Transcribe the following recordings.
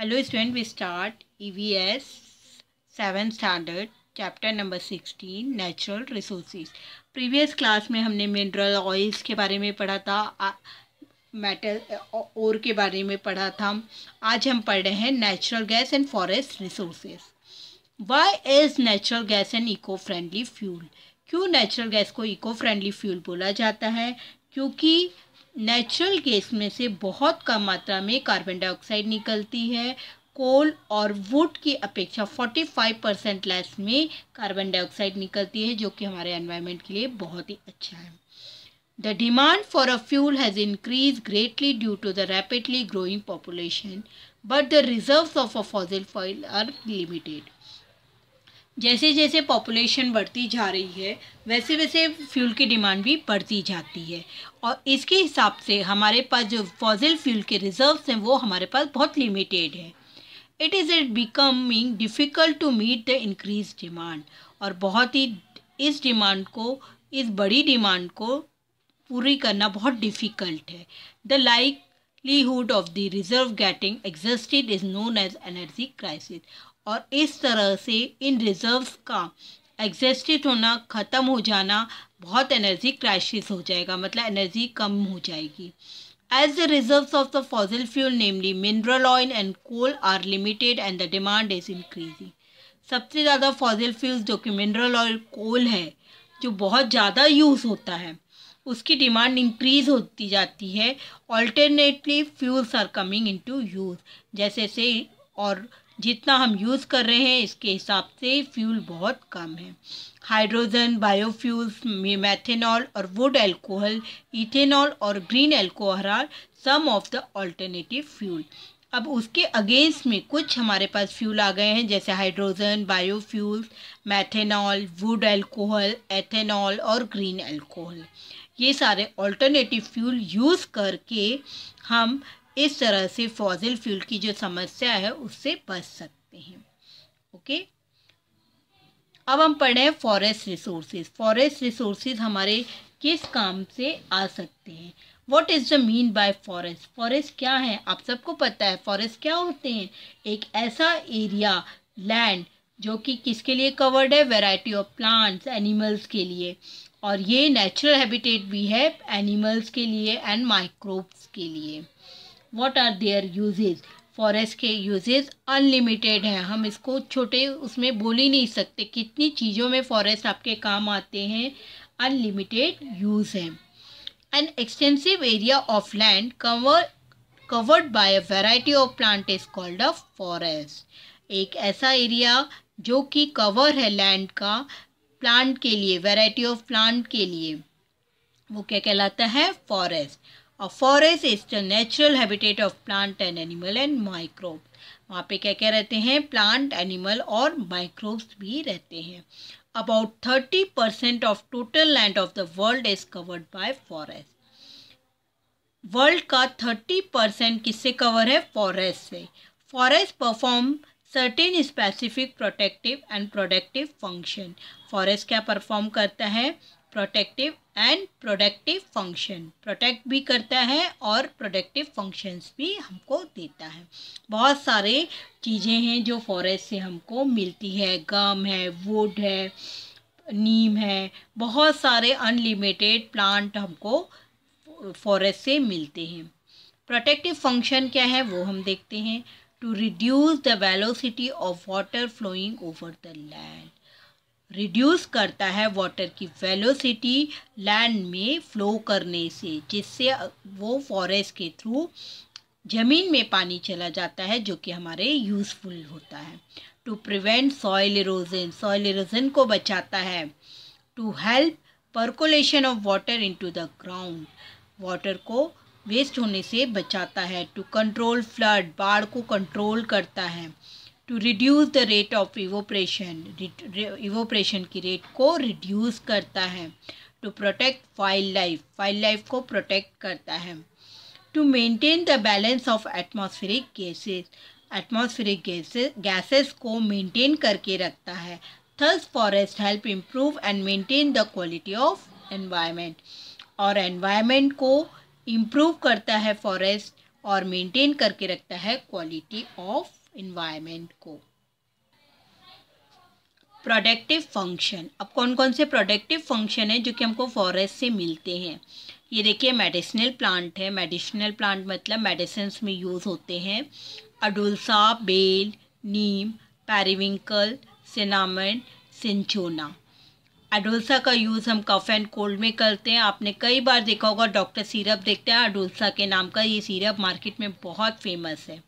We start E V S seven standard chapter number sixteen natural resources previous class में हमने mineral oils के बारे में पढ़ा था मेटल और के बारे में पढ़ा था आज हम पढ़ रहे हैं natural gas and forest resources why is natural gas and eco friendly fuel क्यों नेचुरल गैस को इको फ्रेंडली फ्यूल बोला जाता है क्योंकि नेचुरल गैस में से बहुत कम मात्रा में कार्बन डाइऑक्साइड निकलती है कोल और वुड की अपेक्षा 45 परसेंट लेस में कार्बन डाइऑक्साइड निकलती है जो कि हमारे एनवायरनमेंट के लिए बहुत ही अच्छा है the demand for a fuel has increase greatly due to the rapidly growing population but the reserve of a fossil fuel are limited जैसे जैसे पॉपुलेशन बढ़ती जा रही है वैसे वैसे फ्यूल की डिमांड भी बढ़ती जाती है और इसके हिसाब से हमारे पास जो फॉजिल फ्यूल के रिजर्व्स हैं वो हमारे पास बहुत लिमिटेड है it is it becoming difficult to meet the increase demand और बहुत ही इस डिमांड को इस बड़ी डिमांड को पूरी करना बहुत डिफ़िकल्ट है the likelihood of the reserve getting exhausted is known as energy crisis और इस तरह से इन रिजर्व्स का एग्जस्टेड होना ख़त्म हो जाना बहुत एनर्जी क्राइसिस हो जाएगा मतलब एनर्जी कम हो जाएगी as the reserve of the fossil fuel namely mineral oil and coal are limited and the demand is increasing सबसे ज़्यादा फॉजिल फ्यूल्स जो कि मिनरल ऑयल कोल है जो बहुत ज़्यादा यूज़ होता है उसकी डिमांड इंक्रीज़ होती जाती है alternately fuels are coming into use जैसे से और जितना हम यूज़ कर रहे हैं इसके हिसाब से फ्यूल बहुत कम है हाइड्रोजन बायोफ्यूल्स मैथेनॉल और वुड एल्कोहल इथेनॉल और green alcohol are some of the alternative fuel अब उसके अगेंस्ट में कुछ हमारे पास फ्यूल आ गए हैं जैसे hydrogen biofuels methanol wood alcohol ethanol और ग्रीन एल्कोहल ये सारे ऑल्टरनेटिव फ्यूल यूज़ करके हम इस तरह से फॉजिल फ्यूल की जो समस्या है उससे बच सकते हैं ओके अब हम पढ़े हैं फॉरेस्ट रिसोर्सेज फॉरेस्ट रिसोर्सेज हमारे किस काम से आ सकते हैं what is the mean by forest forest क्या है आप सबको पता है फॉरेस्ट क्या होते हैं एक ऐसा एरिया लैंड जो कि किसके लिए कवर्ड है वेराइटी ऑफ प्लांट्स एनिमल्स के लिए और ये नेचुरल हैबिटेट भी है एनिमल्स के लिए एंड माइक्रोब्स के लिए what are their uses forest के यूजेज अनलिमिटेड हैं हम इसको छोटे उसमें बोल ही नहीं सकते कितनी चीज़ों में फॉरेस्ट आपके काम आते हैं अनलिमिटेड यूज़ हैं an extensive area of land cover covered by a variety of plant is called a forest एक ऐसा एरिया जो कि कवर है लैंड का प्लांट के लिए वेराइटी ऑफ प्लांट के लिए वो क्या कहलाता है forest a forest is the natural habitat of plant and animal and microbe वहाँ पे क्या क्या रहते हैं प्लांट एनिमल और माइक्रोब्स भी रहते हैं about thirty percent of total land of the world is covered by forest world का थर्टी परसेंट किससे कवर है फॉरेस्ट से forest perform certain specific protective and productive function forest क्या परफॉर्म करता है protective and productive function protect भी करता है और प्रोडक्टिव फंक्शंस भी हमको देता है बहुत सारे चीज़ें हैं जो फॉरेस्ट से हमको मिलती है गम है वुड है नीम है बहुत सारे अनलिमिटेड प्लांट हमको फॉरेस्ट से मिलते हैं प्रोटेक्टिव फंक्शन क्या है वो हम देखते हैं to reduce the velocity of water flowing over the land reduce करता है वाटर की वेलोसिटी लैंड में फ्लो करने से जिससे वो फॉरेस्ट के थ्रू ज़मीन में पानी चला जाता है जो कि हमारे यूज़फुल होता है to prevent soil erosion soil erosion को बचाता है to help percolation of water into the ground water को वेस्ट होने से बचाता है टू कंट्रोल फ्लड बाढ़ को कंट्रोल करता है to reduce the rate of evaporation evaporation की रेट को रिड्यूस करता है to protect wildlife wildlife को प्रोटेक्ट करता है to maintain the balance of atmospheric gases atmospheric gases gases को मेंटेन करके रखता है thus forest help improve and maintain the quality of environment और एनवायरमेंट को इम्प्रूव करता है फॉरेस्ट और मेंटेन करके रखता है क्वालिटी ऑफ इन्वायरमेंट को प्रोडक्टिव फंक्शन अब कौन कौन से प्रोडक्टिव फंक्शन है जो कि हमको फॉरेस्ट से मिलते हैं ये देखिए मेडिसिनल प्लांट है मेडिसिनल प्लांट मतलब मेडिसिन में यूज़ होते हैं अडुलसा बेल नीम पैरिविंकल सिनामन सिंचोना अडुलसा का यूज़ हम कफ एंड कोल्ड में करते हैं आपने कई बार देखा होगा डॉक्टर सीरप देखते हैं अडुलसा के नाम का ये सीरप मार्केट में बहुत फेमस है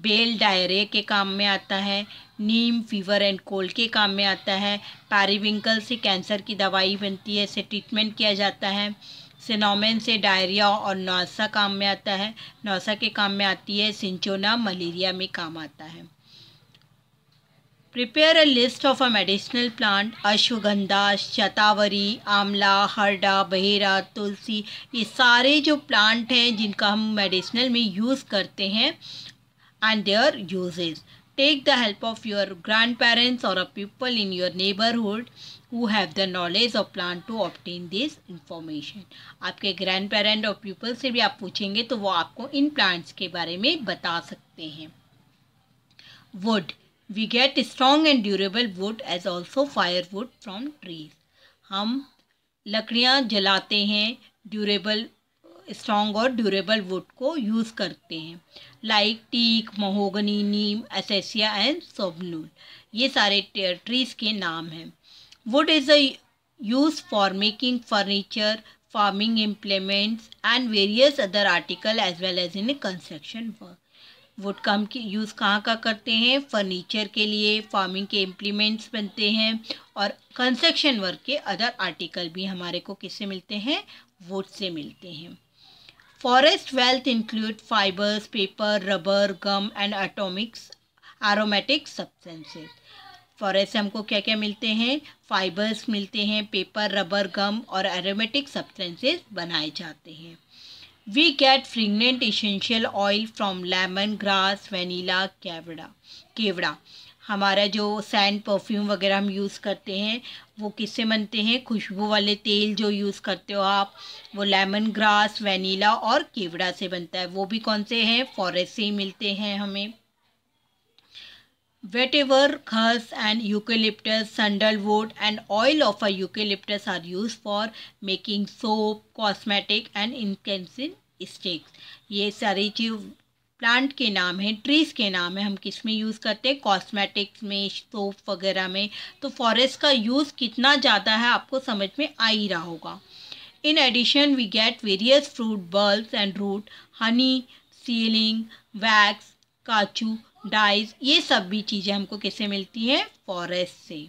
बेल डायरे के काम में आता है नीम फीवर एंड कोल्ड के काम में आता है पैरिविंकल से कैंसर की दवाई बनती है इसे ट्रीटमेंट किया जाता है सिनोमेन से डायरिया और नौसा काम में आता है नौसा के काम में आती है सिंचोना मलेरिया में काम आता है prepare a list of a medicinal plant ashwagandha shatavari amla harda bahera tulsi ये सारे जो प्लांट हैं जिनका हम मेडिसिनल में यूज़ करते हैं and their uses Take the help of your grandparents or a people in your neighborhood who have the knowledge of plant to obtain this information. aapke grandparent or people se bhi aap आप to wo aapko in plants ke bare mein bata sakte hain wood we get strong and durable wood as also firewood from trees hum lakdiyan jalate hain durable strong और durable wood को use करते हैं like teak mahogany neem acacia and सोबनूल ये सारे trees के नाम हैं wood is a use for making furniture farming implements and various other article as well as in construction work wood का हम यूज़ कहाँ का करते हैं फर्नीचर के लिए फार्मिंग के इम्प्लीमेंट्स बनते हैं और कंस्ट्रक्शन वर्क के अदर आर्टिकल भी हमारे को किससे मिलते हैं वुड से मिलते हैं Forest wealth include fibers, paper, rubber, gum and atomics, aromatic substances. Forest हमको क्या क्या मिलते हैं फाइबर्स मिलते हैं पेपर रबर गम और एरोमेटिक सब्सटेंसेस बनाए जाते हैं we get fragrant essential oil from lemon grass vanilla kewra kewra हमारा जो सैंड परफ्यूम वगैरह हम यूज़ करते हैं वो किससे बनते हैं खुशबू वाले तेल जो यूज़ करते हो आप वो लेमन ग्रास वनीला और केवड़ा से बनता है वो भी कौन से हैं फॉरेस्ट से ही मिलते हैं हमें vetiver khus and eucalyptus sandalwood and oil of a eucalyptus are use for making soap cosmetic and incense sticks ये सारी चीज प्लांट के नाम है ट्रीज़ के नाम है हम किस में यूज़ करते हैं कॉस्मेटिक्स में सोप वगैरह में तो फॉरेस्ट का यूज़ कितना ज़्यादा है आपको समझ में आ ही रहा होगा in addition we get various fruit bulbs and root honey sealing wax काचू डाइज ये सब भी चीज़ें हमको कैसे मिलती हैं फॉरेस्ट से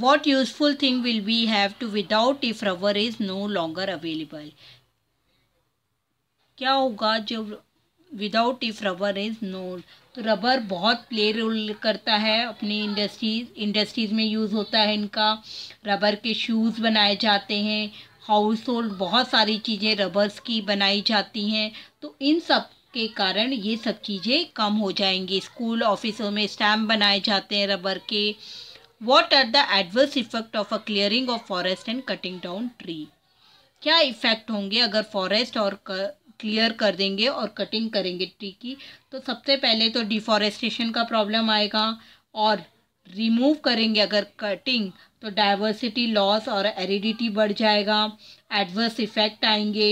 what useful thing will be have to without if रवर इज़ नो लॉन्गर अवेलेबल क्या होगा जब without if rubber is none तो रबर बहुत प्ले रोल करता है अपनी इंडस्ट्रीज इंडस्ट्रीज़ में यूज़ होता है इनका रबर के शूज़ बनाए जाते हैं हाउस होल्ड बहुत सारी चीज़ें रबर्स की बनाई जाती हैं तो इन सब के कारण ये सब चीज़ें कम हो जाएंगी स्कूल ऑफिसों में स्टैम्प बनाए जाते हैं रबर के what are the adverse effect of a clearing of forest and cutting down tree क्या इफेक्ट होंगे अगर फॉरेस्ट और कर... क्लियर कर देंगे और कटिंग करेंगे ट्री की तो सबसे पहले तो डिफॉरेस्टेशन का प्रॉब्लम आएगा और रिमूव करेंगे अगर कटिंग तो डाइवर्सिटी लॉस और एरिडिटी बढ़ जाएगा एडवर्स इफ़ेक्ट आएंगे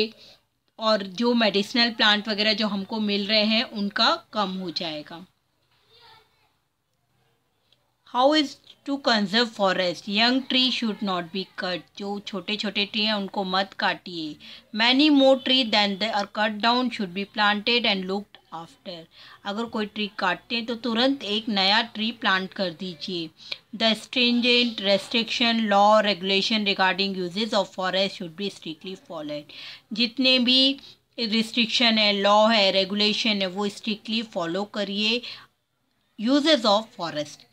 और जो मेडिसिनल प्लांट वगैरह जो हमको मिल रहे हैं उनका कम हो जाएगा how is to conserve forest young tree should not be cut जो छोटे छोटे ट्री हैं उनको मत काटिए many more tree than they cut down should be planted and looked after अगर कोई ट्री काटते हैं तो तुरंत एक नया ट्री प्लांट कर दीजिए the stringent restriction law regulation regarding uses of forest should be strictly followed जितने भी रिस्ट्रिक्शन है लॉ है रेगुलेशन है वो स्ट्रिक्टली फॉलो करिए यूजेज ऑफ फॉरेस्ट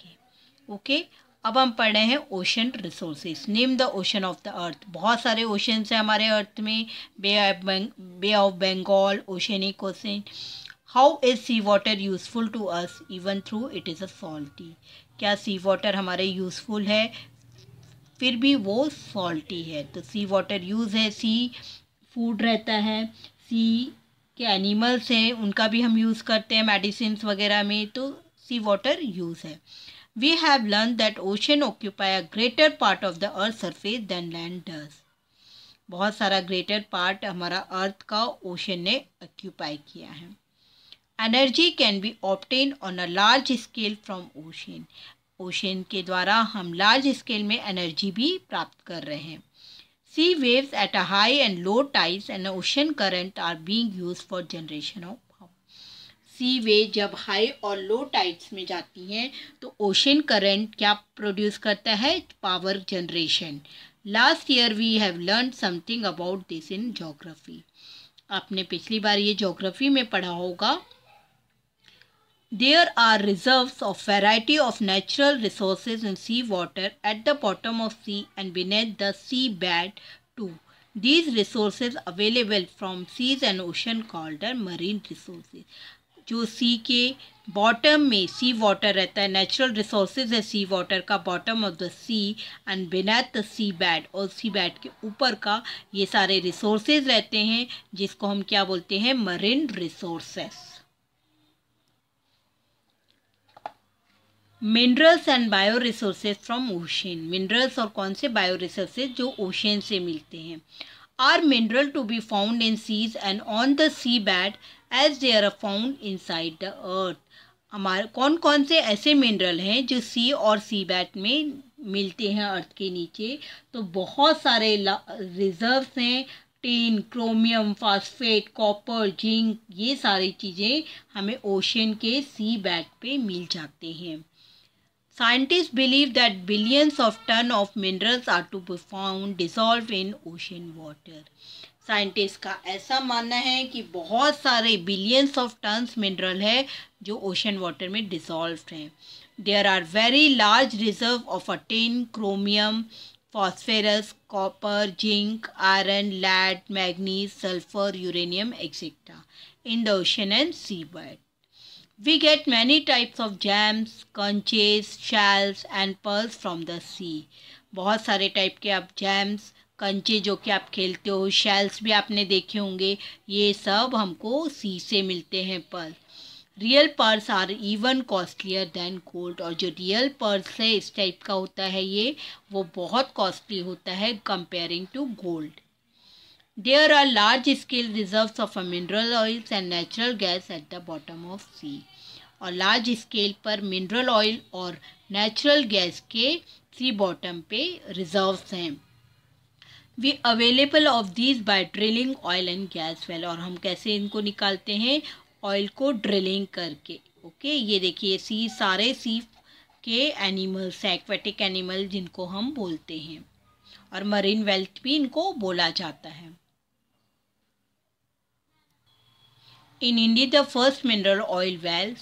ओके अब हम पढ़ रहे हैं ocean resources name the ocean of the earth बहुत सारे ओशंस हैं हमारे अर्थ में bay bay of Bengal oceanic ocean how is sea water useful to us even through it is a salty क्या सी वाटर हमारे यूज़फुल है फिर भी वो सॉल्टी है तो सी वाटर यूज़ है सी फूड रहता है सी के एनिमल्स हैं उनका भी हम यूज़ करते हैं मेडिसिन वगैरह में तो सी वाटर यूज़ है we have learned that ocean occupy a greater part of the earth surface than land does बहुत सारा ग्रेटर पार्ट हमारा अर्थ का ओशन ने ऑक्यूपाई किया है energy can be obtain on a large scale from ocean ocean के द्वारा हम लार्ज स्केल में एनर्जी भी प्राप्त कर रहे हैं sea waves at a high and low tides and ocean current are being used for generation of sea way जब हाई और लो टाइड्स में जाती हैं तो ओशन करंट क्या प्रोड्यूस करता है power generation last year we have learn something about this in geography आपने पिछली बार ये जोग्राफी में पढ़ा होगा there are reserve of variety of natural resource in sea water at the bottom of sea and beneath the sea bed to these resource available from seas and ocean called marine resources जो sea के bottom में सी water रहता है natural resources है sea water का bottom of the sea and beneath the sea bed और sea bad के ऊपर का ये सारे रिसोर्सेज रहते हैं जिसको हम क्या बोलते हैं marine resources minerals and bio resources from ocean minerals और कौन से बायो रिसोर्सेज जो ओशन से मिलते हैं are mineral to be found in seas and on the sea bed as they are found inside the earth हमारे कौन कौन से ऐसे मिनरल हैं जो सी और सी बैट में मिलते हैं अर्थ के नीचे तो बहुत सारे रिजर्व्स हैं tin chromium phosphate copper zinc ये सारी चीज़ें हमें ओशन के सी बैट पे मिल जाते हैं scientist believe that billions of ton of minerals are to be found dissolve in ocean water scientist का ऐसा मानना है कि बहुत सारे बिलियंस ऑफ टन्स मिनरल है जो ओशन वाटर में डिजॉल्व हैं there are very large reserve of a chromium phosphorus copper zinc iron lead manganese sulphur uranium etcetera in the ocean and sea bed we get many types of gems conches shells and pearls from the sea बहुत सारे type के आप jams कंचे जो कि आप खेलते हो शेल्स भी आपने देखे होंगे ये सब हमको सी से मिलते हैं pearls real pearls are even costlier than gold और जो रियल पर्स है इस टाइप का होता है ये वो बहुत कॉस्टली होता है comparing to gold there are large scale reserve of mineral oils and natural gas at the bottom of sea और लार्ज स्केल पर मिनरल ऑयल और नेचुरल गैस के सी बॉटम पे रिजर्व्स हैं we available of these by drilling oil and gas well और हम कैसे इनको निकालते हैं ऑयल को ड्रिलिंग करके ओके ये देखिए सी सारे सी के एनिमल्स एक्वेटिक एनिमल जिनको हम बोलते हैं और मरीन वेल्थ भी इनको बोला जाता है in India the first mineral oil well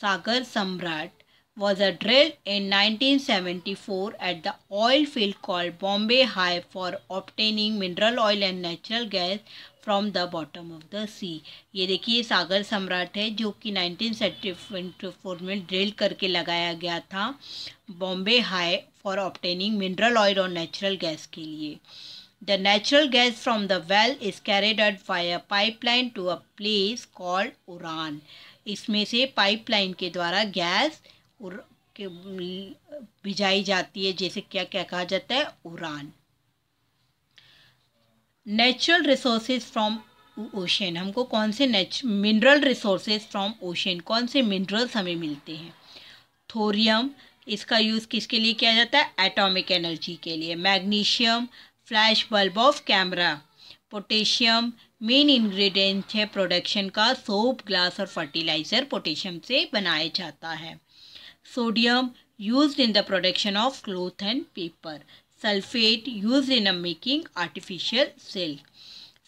Sagar Samrat was a drill in 1974 at the oil field called Bombay High for obtaining mineral oil and natural gas from the bottom of the sea ये देखिए सागर सम्राट है जो कि nineteen four में drill करके लगाया गया था Bombay High for obtaining mineral oil और नेचुरल गैस के लिए the natural gas from the well is carried at by a pipeline to a place called Uran इसमें से पाइपलाइन के द्वारा गैस उर के भिजाई जाती है जैसे क्या क्या कहा जाता है Uran natural resources from ocean हमको कौन से नेच मिनरल रिसोर्सेज फ्रॉम ओशन कौन से मिनरल्स हमें मिलते हैं थोरियम इसका यूज़ किसके लिए किया जाता है एटॉमिक एनर्जी के लिए magnesium flash bulb of camera potassium main ingredient है प्रोडक्शन का सोप ग्लास और फर्टिलाइज़र पोटेशियम से बनाया जाता है sodium used in the production of cloth and paper sulphate use in making artificial silk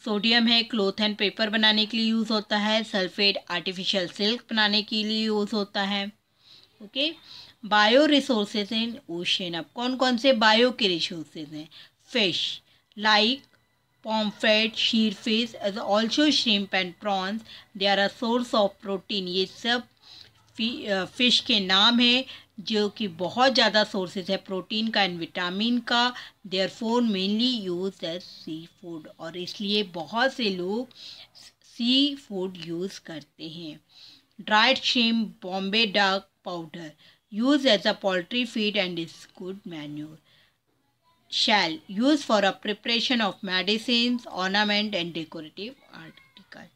sodium है क्लोथ एंड पेपर बनाने के लिए यूज़ होता है सल्फेट आर्टिफिशियल सिल्क बनाने के लिए यूज़ होता है okay bio resources in ocean अब कौन कौन से बायो के रिसोर्सेज हैं fish like pomfret seer fish also shrimp and prawns they are a source of protein ये सब फ़िश के नाम है जो कि बहुत ज़्यादा सोर्सेज है प्रोटीन का एंड विटामिन का therefore mainly use as seafood और इसलिए बहुत से लोग सी फूड यूज़ करते हैं dried shrimp Bombay duck powder use as a poultry feed and is good manure shell use for a preparation of medicine ornament and decorative article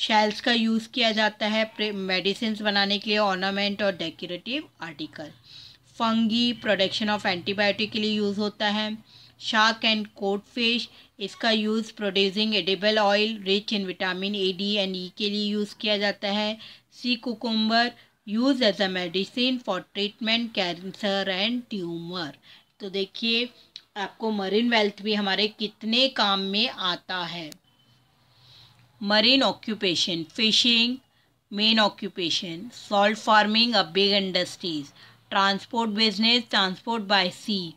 shells का use किया जाता है मेडिसिन बनाने के लिए ऑर्नामेंट और decorative article fungi production of antibiotic के लिए यूज़ होता है शार्क एंड कोट फिश इसका use producing edible oil rich in vitamin A D and E के लिए यूज़ किया जाता है sea cucumber use as a medicine for treatment cancer and tumour तो देखिए आपको मरीन वेल्थ भी हमारे कितने काम में आता है marine occupation fishing main occupation salt farming a big industries transport business transport by sea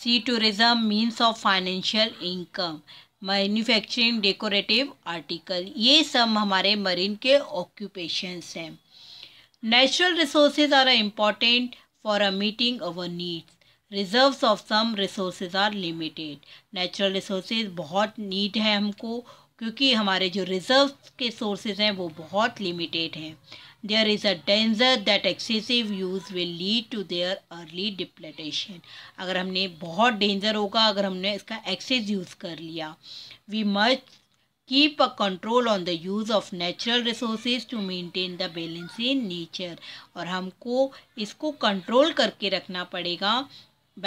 sea tourism means of financial income manufacturing decorative article ये सब हमारे मरीन के ऑक्यूपेशंस हैं natural resources are important for a meeting our needs reserves of some resources are limited natural resources बहुत need है हमको क्योंकि हमारे जो रिजर्व के सोर्सेज हैं वो बहुत लिमिटेड हैं there is a danger that excessive use will lead to their early depletion अगर हमने बहुत डेंजर होगा अगर हमने इसका एक्सेस यूज़ कर लिया we must keep a control on the use of natural resources to maintain the balance in nature और हमको इसको कंट्रोल करके रखना पड़ेगा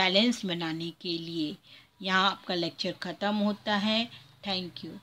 बैलेंस बनाने के लिए यहाँ आपका लेक्चर ख़त्म होता है थैंक यू